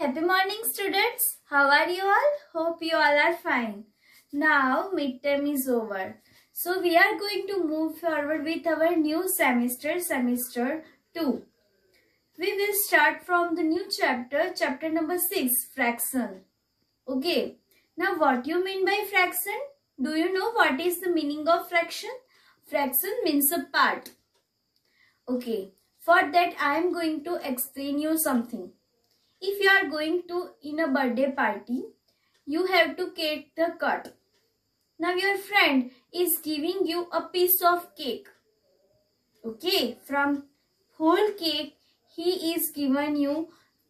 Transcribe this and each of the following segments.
Happy morning students. How are you all? Hope you all are fine. Now midterm is over. So we are going to move forward with our new semester, semester 2. We will start from the new chapter, chapter number 6, fraction. Okay. Now what you mean by fraction? Do you know what is the meaning of fraction? Fraction means a part. Okay. For that I am going to explain you something if you are going to in a birthday party you have to cut the cut now your friend is giving you a piece of cake okay from whole cake he is given you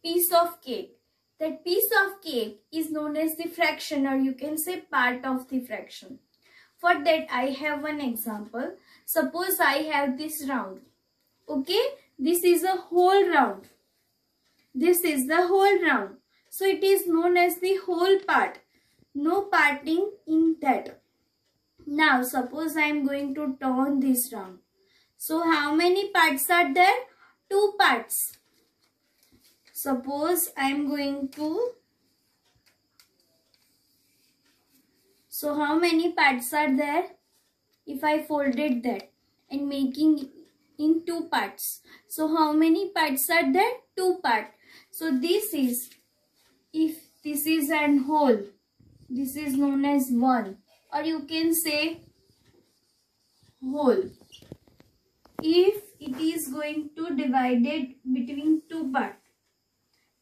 piece of cake that piece of cake is known as the fraction or you can say part of the fraction for that i have one example suppose i have this round okay this is a whole round this is the whole round. So it is known as the whole part. No parting in that. Now suppose I am going to turn this round. So how many parts are there? Two parts. Suppose I am going to So how many parts are there? If I folded that and making in two parts. So how many parts are there? Two part. So this is, if this is an whole, this is known as 1 or you can say whole. If it is going to divide it between two parts,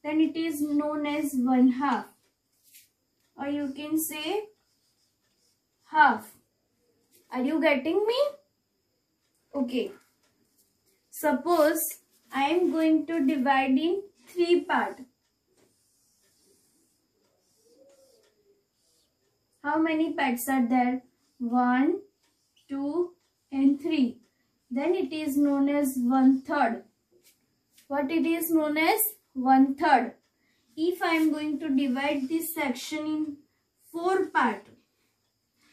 then it is known as one half or you can say half. Are you getting me? Okay. Suppose I am going to divide in three part. How many parts are there? One, two and three. Then it is known as one third. What it is known as? One third. If I am going to divide this section in four part,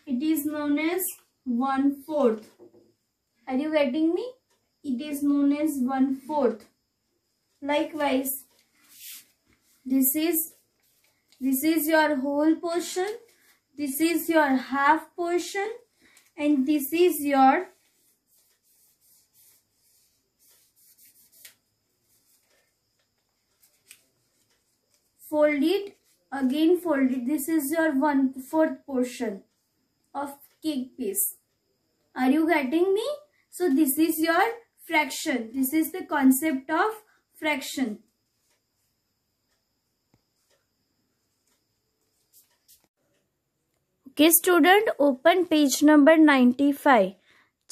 it is known as one fourth. Are you getting me? It is known as one fourth likewise this is this is your whole portion this is your half portion and this is your fold it again fold it this is your one fourth portion of cake piece are you getting me so this is your fraction this is the concept of fraction. Okay student open page number 95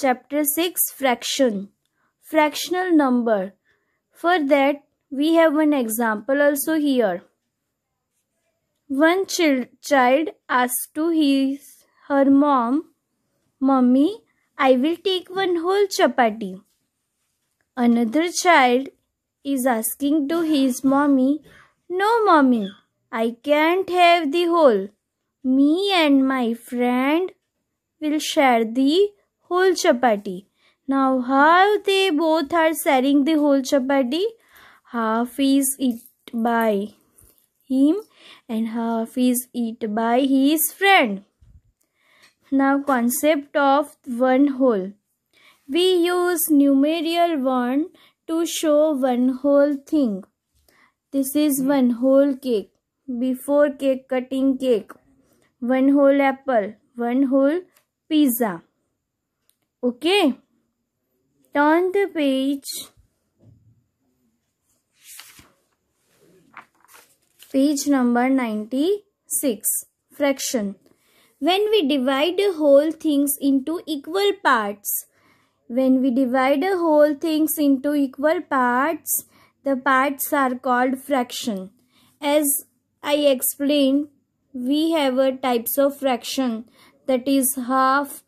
chapter 6 fraction fractional number for that we have an example also here one ch child asked to his her mom mommy i will take one whole chapati another child is asking to his mommy, No, mommy, I can't have the whole. Me and my friend will share the whole chapati. Now, how they both are sharing the whole chapati? Half is eat by him and half is eat by his friend. Now, concept of one whole. We use numeral one to show one whole thing. This is hmm. one whole cake. Before cake cutting cake. One whole apple. One whole pizza. Okay. Turn the page. Page number 96. Fraction. When we divide whole things into equal parts, when we divide a whole things into equal parts, the parts are called fraction. As I explained, we have a types of fraction that is half,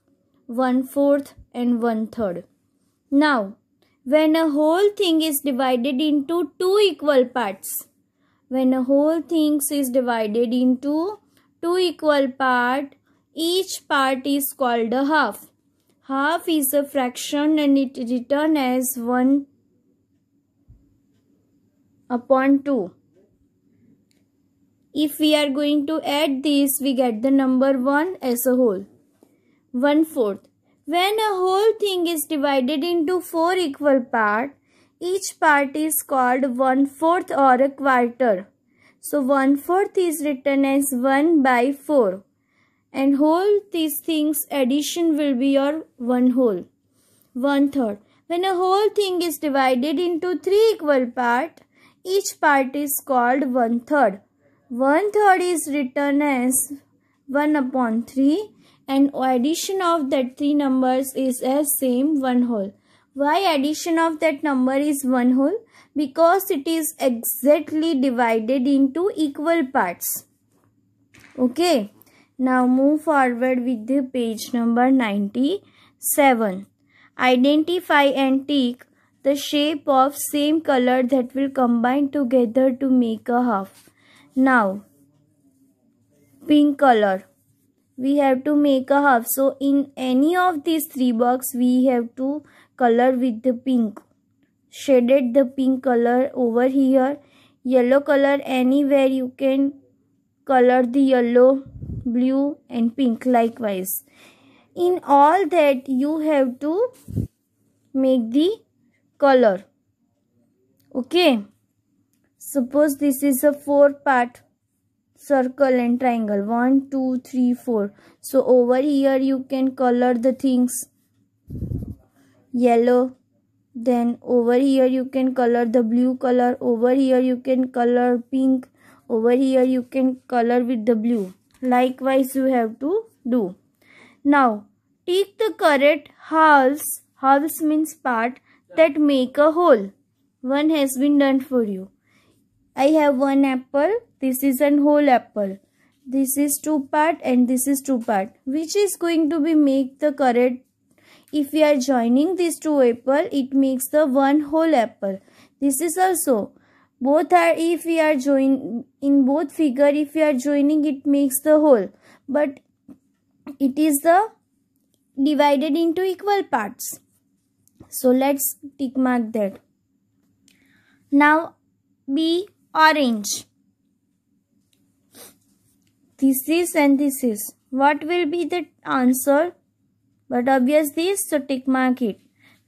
one-fourth and one-third. Now, when a whole thing is divided into two equal parts, when a whole thing is divided into two equal parts, each part is called a half half is a fraction and it written as 1 upon 2. If we are going to add these, we get the number 1 as a whole. 1 fourth. When a whole thing is divided into 4 equal parts, each part is called 1 fourth or a quarter. So 1 fourth is written as 1 by 4 and whole these things addition will be your one whole one third when a whole thing is divided into three equal part each part is called one third one third is written as 1 upon 3 and addition of that three numbers is as same one whole why addition of that number is one whole because it is exactly divided into equal parts okay now move forward with the page number 97. Identify and take the shape of same color that will combine together to make a half. Now, pink color. We have to make a half. So, in any of these three box, we have to color with the pink. Shaded the pink color over here. Yellow color anywhere you can color the yellow blue and pink likewise in all that you have to make the color okay suppose this is a four part circle and triangle one two three four so over here you can color the things yellow then over here you can color the blue color over here you can color pink over here you can color with the blue likewise you have to do now take the correct halves halves means part that make a whole one has been done for you i have one apple this is an whole apple this is two part and this is two part which is going to be make the correct if we are joining these two apple it makes the one whole apple this is also both are if we are join in both figure if we are joining it makes the whole but it is the divided into equal parts so let's tick mark that now B orange. This is and this is. What will be the answer? But obvious this so tick mark it.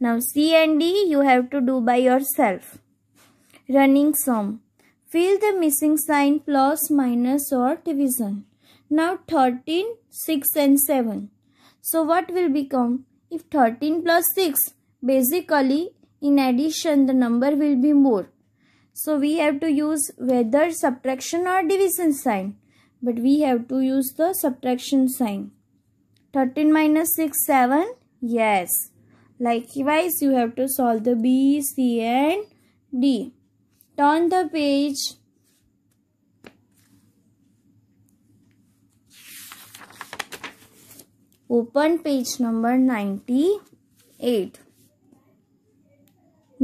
Now C and D you have to do by yourself running sum. Fill the missing sign plus, minus or division. Now 13, 6 and 7. So what will become? If 13 plus 6, basically in addition the number will be more. So we have to use whether subtraction or division sign. But we have to use the subtraction sign. 13 minus 6, 7. Yes. Likewise, you have to solve the B, C and D turn the page open page number 98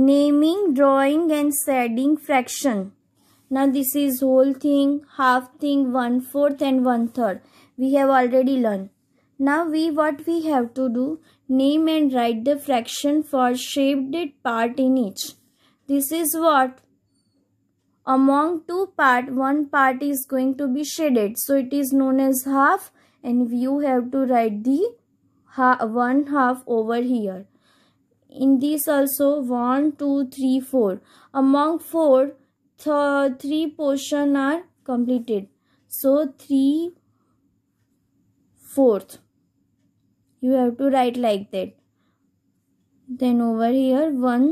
naming drawing and shading fraction now this is whole thing half thing one fourth and one third we have already learned now we what we have to do name and write the fraction for shaped part in each this is what among two part one part is going to be shaded so it is known as half and you have to write the one half over here in this also one, two, three, four. among four, 3 portion are completed so three fourth. you have to write like that then over here one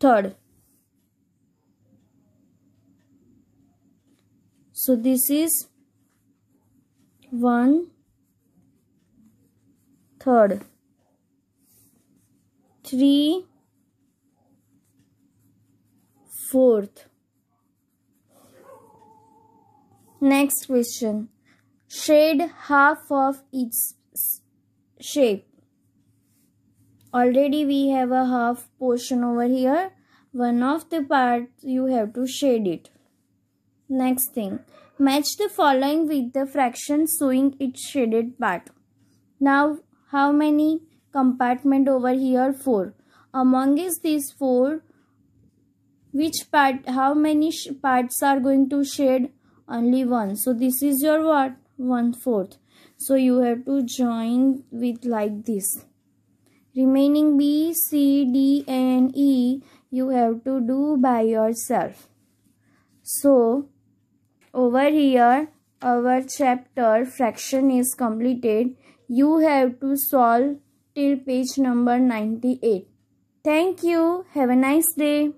third so this is one third three fourth next question shade half of its shape already we have a half portion over here one of the parts you have to shade it Next thing, match the following with the fraction showing its shaded part. Now, how many compartment over here? 4. Among these 4, which part, how many parts are going to shade? Only 1. So, this is your what? One fourth. So, you have to join with like this. Remaining B, C, D and E, you have to do by yourself. So, over here our chapter fraction is completed you have to solve till page number 98 thank you have a nice day